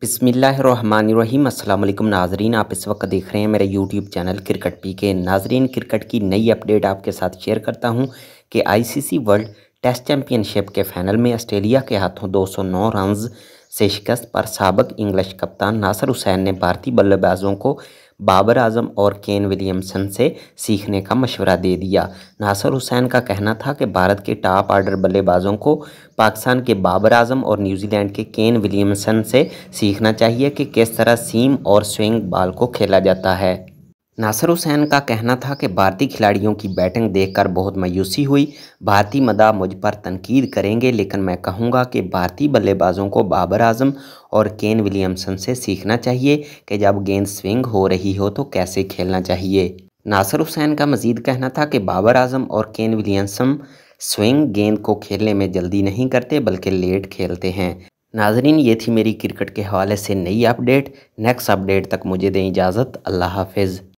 बिसमीम् अल्लाम नाजरीन आप इस वक्त देख रहे हैं मेरे यूट्यूब चैनल क्रिकेट पी के नाजरीन क्रिकेट की नई अपडेट आपके साथ शेयर करता हूं कि आईसीसी वर्ल्ड टेस्ट चैम्पियनशिप के फाइनल में ऑस्ट्रेलिया के हाथों 209 रन से शिकस्त पर सबक इंग्लिश कप्तान नासर हुसैन ने भारतीय बल्लेबाजों को बाबर आजम और केन विलियमसन से सीखने का मशवरा दे दिया नासर हुसैन का कहना था कि भारत के टॉप आर्डर बल्लेबाजों को पाकिस्तान के बाबर आजम और न्यूजीलैंड के केन विलियमसन से सीखना चाहिए कि किस तरह सीम और स्विंग बाल को खेला जाता है नासर हुसैन का कहना था कि भारतीय खिलाड़ियों की बैटिंग देखकर बहुत मायूसी हुई भारतीय मदा मुझ पर तनकीद करेंगे लेकिन मैं कहूँगा कि भारतीय बल्लेबाजों को बाबर आजम और केन विलियमसन से सीखना चाहिए कि जब गेंद स्विंग हो रही हो तो कैसे खेलना चाहिए नासर हुसैन का मजीद कहना था कि बाबर आजम और केन विलियमसन स्विंग गेंद को खेलने में जल्दी नहीं करते बल्कि लेट खेलते हैं नाजरीन ये थी मेरी क्रिकेट के हवाले से नई अपडेट नेक्स्ट अपडेट तक मुझे दें इजाज़त अल्लाह हाफिज़